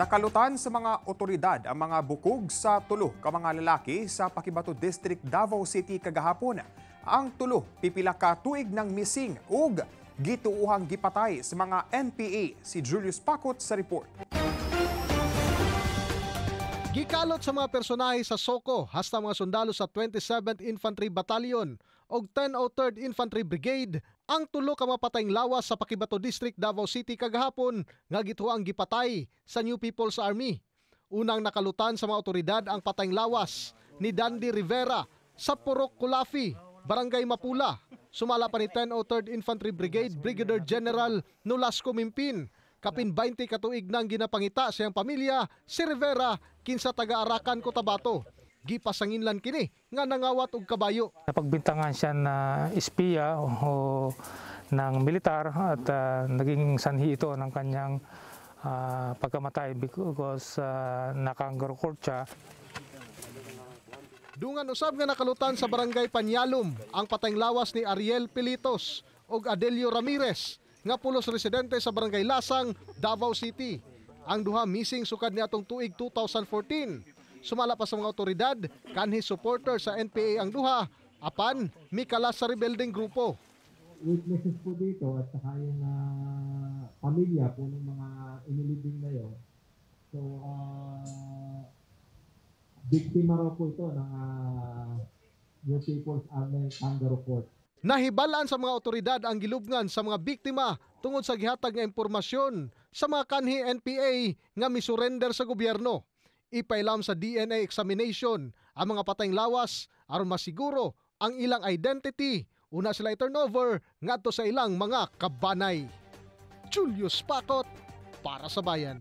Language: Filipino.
Nakalutan sa mga otoridad ang mga bukog sa tulo ka mga lalaki sa Pakibato District, Davao City kagahapon. Ang tulo pipila ka tuig ng missing ug gituuhang gipatay sa mga NPA si Julius Pakot sa report. Gikalot sa mga personahe sa Soko hasta mga sundalo sa 27th Infantry Battalion ug 1003rd Infantry Brigade ang tulo ka mapatayng lawas sa Pakibato District Davao City kagahapon nga ang gipatay sa New People's Army. Unang nakalutan sa mga otoridad ang patayng lawas ni Dandy Rivera sa Purok Kulafi, Barangay Mapula. Sumala pa ni 1003rd Infantry Brigade Brigadier General Nolasco Mimpin. Kapin 20 katuig nang ginapangita sa iyang pamilya si Rivera kinsa taga-Arakan Cotabato gipasanginlan kini nga nangawat og kabayo. Napagbintangan siya na espiya o ng militar at uh, naging sanhi ito ng kanyang uh, pagkamatay because uh, ah, nakanggarokort siya. Dungan usab nga nakalutan sa barangay Panyalum ang patayng lawas ni Ariel Pilitos ug Adelio Ramirez nga pulos residente sa barangay Lasang, Davao City. Ang duha missing sukad ni atong tuig 2014 sumala pa sa mga otoridad kanhi supporter sa NPA ang duha apan mikala sa rebuilding grupo witnesses po dito at saka yung uh, ah, pamilya po ng mga inilibing na yun. So, uh, biktima raw po ito ng uh, yung People's Army Kangaroo Report. Nahibalaan sa mga otoridad ang gilubngan sa mga biktima tungod sa gihatag nga impormasyon sa mga kanhi NPA nga misurrender sa gobyerno ipailam sa DNA examination ang mga patayng lawas aron masiguro ang ilang identity una sila turnover ngadto sa ilang mga kabanay. Julius Pakot para sa bayan.